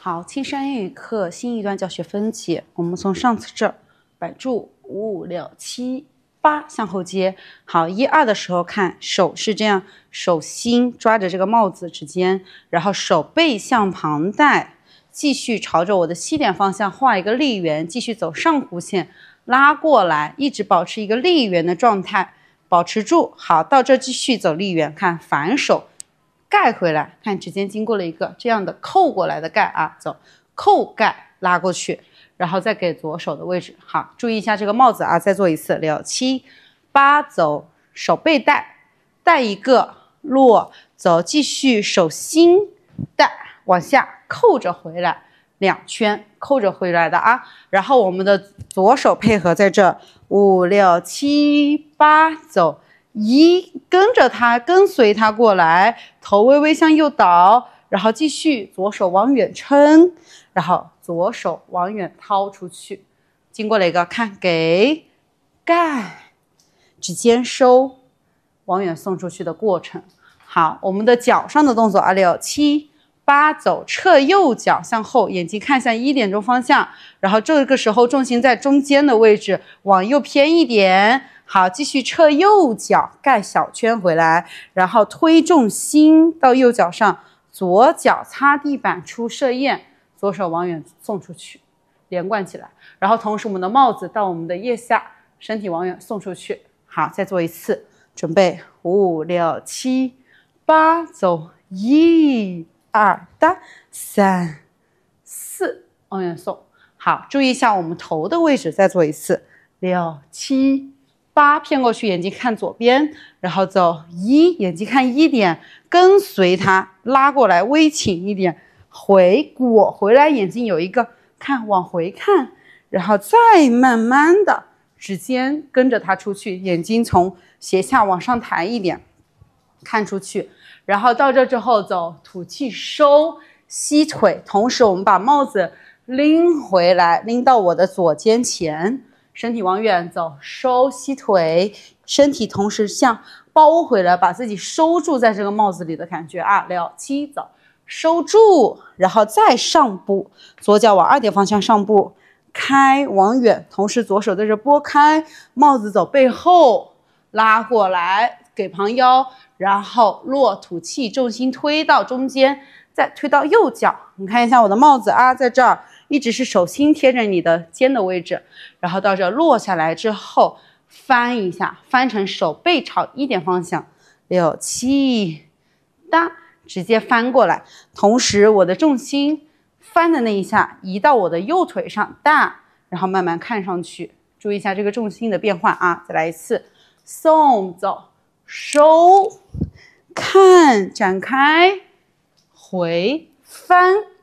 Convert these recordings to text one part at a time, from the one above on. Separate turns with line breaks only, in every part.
好，青山英语课新一段教学分解，我们从上次这摆住五六七八向后接，好一二的时候看手是这样，手心抓着这个帽子指尖，然后手背向旁带，继续朝着我的西点方向画一个立圆，继续走上弧线拉过来，一直保持一个立圆的状态，保持住。好，到这继续走立圆，看反手。盖回来，看指尖经过了一个这样的扣过来的盖啊，走，扣盖拉过去，然后再给左手的位置。好，注意一下这个帽子啊，再做一次，六七八走，手背带带一个落走，继续手心带往下扣着回来，两圈扣着回来的啊。然后我们的左手配合在这，五六七八走。一跟着他，跟随他过来，头微微向右倒，然后继续左手往远撑，然后左手往远掏出去，经过了一个？看，给盖，指尖收，往远送出去的过程。好，我们的脚上的动作，啊，六七八走，撤右脚向后，眼睛看向一点钟方向，然后这个时候重心在中间的位置，往右偏一点。好，继续撤右脚盖小圈回来，然后推重心到右脚上，左脚擦地板出射焰，左手往远送出去，连贯起来，然后同时我们的帽子到我们的腋下，身体往远送出去。好，再做一次，准备五六七八走，一二哒三四往远送。好，注意一下我们头的位置，再做一次六七。八，偏过去，眼睛看左边，然后走一，眼睛看一点，跟随它拉过来，微倾一点，回过，回来，眼睛有一个看往回看，然后再慢慢的指尖跟着它出去，眼睛从斜下往上抬一点，看出去，然后到这之后走，吐气收，吸腿，同时我们把帽子拎回来，拎到我的左肩前。身体往远走，收吸腿，身体同时向包回来，把自己收住在这个帽子里的感觉啊。六七走，收住，然后再上步，左脚往二点方向上步，开往远，同时左手在这拨开帽子，走背后拉过来给旁腰，然后落吐气，重心推到中间，再推到右脚。你看一下我的帽子啊，在这儿。一直是手心贴着你的肩的位置，然后到这落下来之后翻一下，翻成手背朝一点方向，六七，哒，直接翻过来。同时我的重心翻的那一下移到我的右腿上，哒，然后慢慢看上去，注意一下这个重心的变化啊。再来一次，送走收，看展开回翻。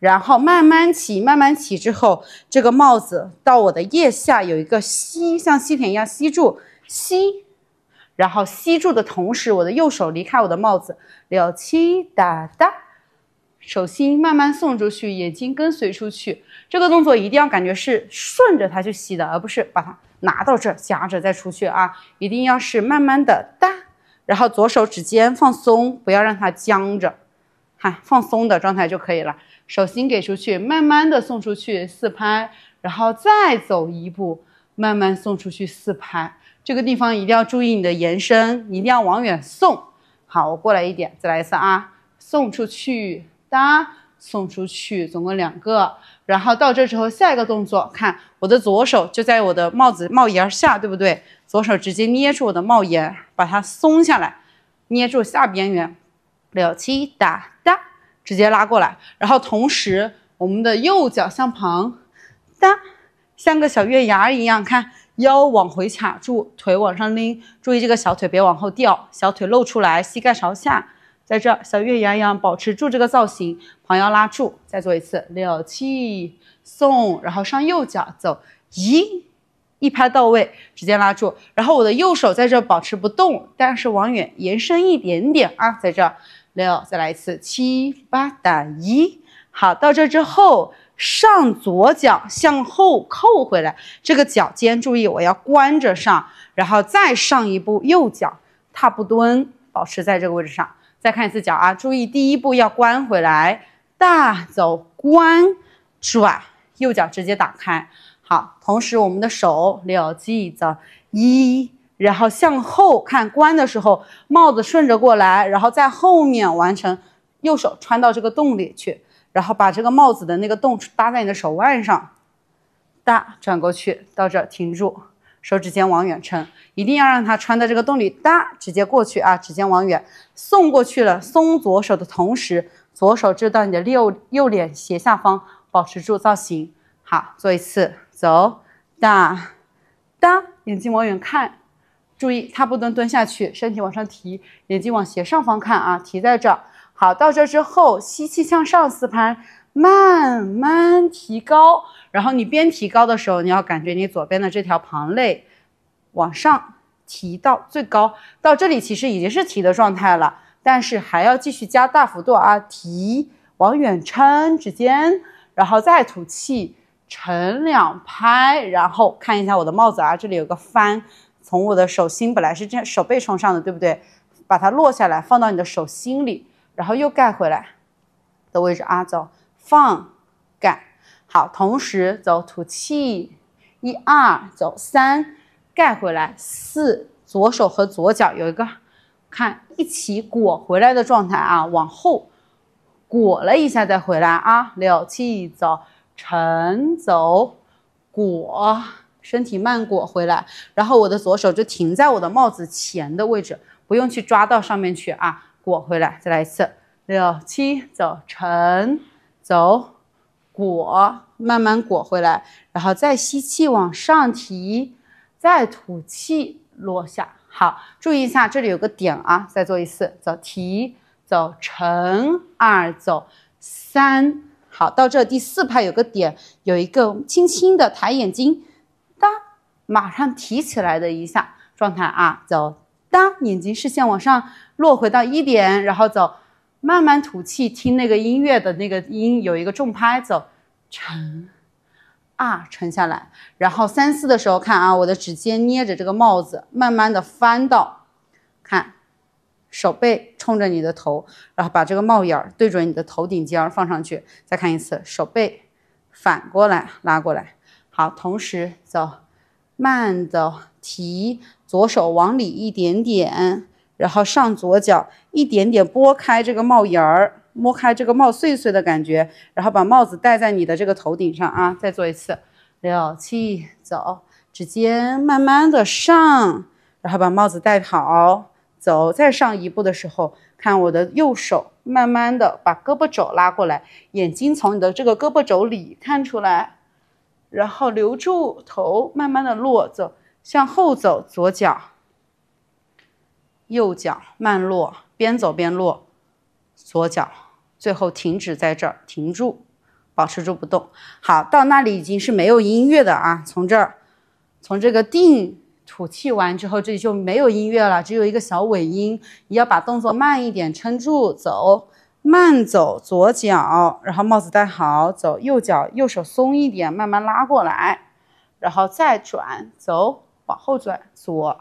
然后慢慢起，慢慢起之后，这个帽子到我的腋下有一个吸，像吸铁一样吸住吸，然后吸住的同时，我的右手离开我的帽子六七哒哒，手心慢慢送出去，眼睛跟随出去。这个动作一定要感觉是顺着它去吸的，而不是把它拿到这夹着再出去啊！一定要是慢慢的哒，然后左手指尖放松，不要让它僵着。看放松的状态就可以了，手心给出去，慢慢的送出去四拍，然后再走一步，慢慢送出去四拍。这个地方一定要注意你的延伸，一定要往远送。好，我过来一点，再来一次啊，送出去哒，送出去，总共两个。然后到这之后，下一个动作，看我的左手就在我的帽子帽檐下，对不对？左手直接捏住我的帽檐，把它松下来，捏住下边缘。六七哒哒，直接拉过来，然后同时我们的右脚向旁哒，像个小月牙一样，看腰往回卡住，腿往上拎，注意这个小腿别往后掉，小腿露出来，膝盖朝下，在这儿小月牙一样保持住这个造型，旁腰拉住，再做一次六七送，然后上右脚走一。一拍到位，直接拉住，然后我的右手在这保持不动，但是往远延伸一点点啊，在这六再来一次，七八打一，好，到这之后上左脚向后扣回来，这个脚尖注意，我要关着上，然后再上一步，右脚踏步蹲，保持在这个位置上，再看一次脚啊，注意第一步要关回来，大走关转，右脚直接打开。好，同时我们的手了记着一，然后向后看关的时候，帽子顺着过来，然后在后面完成右手穿到这个洞里去，然后把这个帽子的那个洞搭在你的手腕上，哒转过去到这停住，手指尖往远撑，一定要让它穿到这个洞里哒直接过去啊，指尖往远送过去了，松左手的同时，左手就到你的右右脸斜下方，保持住造型，好，做一次。走，哒，哒，眼睛往远看，注意，踏步蹲蹲下去，身体往上提，眼睛往斜上方看啊，提在这。好，到这之后，吸气向上四拍，慢慢提高。然后你边提高的时候，你要感觉你左边的这条旁肋往上提到最高。到这里其实已经是提的状态了，但是还要继续加大幅度啊，提，往远撑指尖，然后再吐气。乘两拍，然后看一下我的帽子啊，这里有个翻，从我的手心本来是这样，手背冲上的，对不对？把它落下来，放到你的手心里，然后又盖回来的位置啊，走，放，盖，好，同时走吐气，一二，走三，盖回来四，左手和左脚有一个看一起裹回来的状态啊，往后裹了一下再回来啊，六七走。沉走，裹身体慢裹回来，然后我的左手就停在我的帽子前的位置，不用去抓到上面去啊，裹回来，再来一次，六七走，沉走，裹慢慢裹回来，然后再吸气往上提，再吐气落下。好，注意一下这里有个点啊，再做一次，走提走沉二走三。好，到这第四拍有个点，有一个轻轻的抬眼睛，哒，马上提起来的一下状态啊，走，哒，眼睛视线往上落回到一点，然后走，慢慢吐气，听那个音乐的那个音有一个重拍，走，沉，啊，沉下来，然后三四的时候看啊，我的指尖捏着这个帽子，慢慢的翻到，看。手背冲着你的头，然后把这个帽檐儿对准你的头顶尖放上去，再看一次。手背反过来拉过来，好，同时走，慢走，提左手往里一点点，然后上左脚一点点拨开这个帽檐儿，摸开这个帽碎碎的感觉，然后把帽子戴在你的这个头顶上啊！再做一次，六七走，指尖慢慢的上，然后把帽子戴好。走，再上一步的时候，看我的右手，慢慢的把胳膊肘拉过来，眼睛从你的这个胳膊肘里看出来，然后留住头，慢慢的落，走，向后走，左脚，右脚慢落，边走边落，左脚，最后停止在这儿，停住，保持住不动。好，到那里已经是没有音乐的啊，从这儿，从这个定。吐气完之后，这里就没有音乐了，只有一个小尾音。你要把动作慢一点，撑住走，慢走左脚，然后帽子戴好，走右脚，右手松一点，慢慢拉过来，然后再转走，往后转左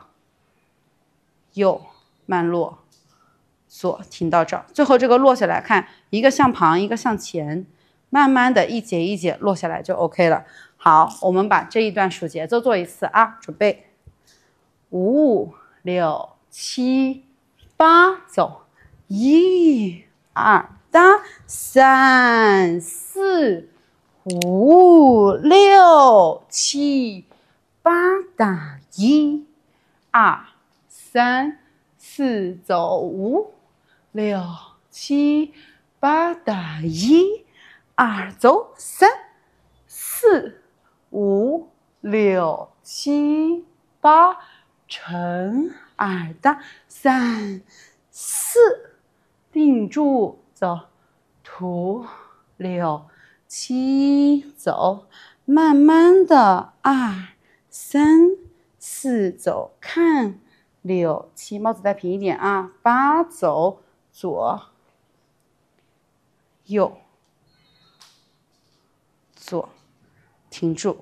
右慢落左停到这儿，最后这个落下来，看一个向旁，一个向前，慢慢的一节一节落下来就 OK 了。好，我们把这一段数节奏做一次啊，准备。五五六七，八走，一二哒，三四五六七，八哒，一二三四走，五六七八哒，一二走，三四五六七八。成二的三四，定住走，图六七走，慢慢的二三四走，看六七帽子再平一点啊，八走左右，左停住。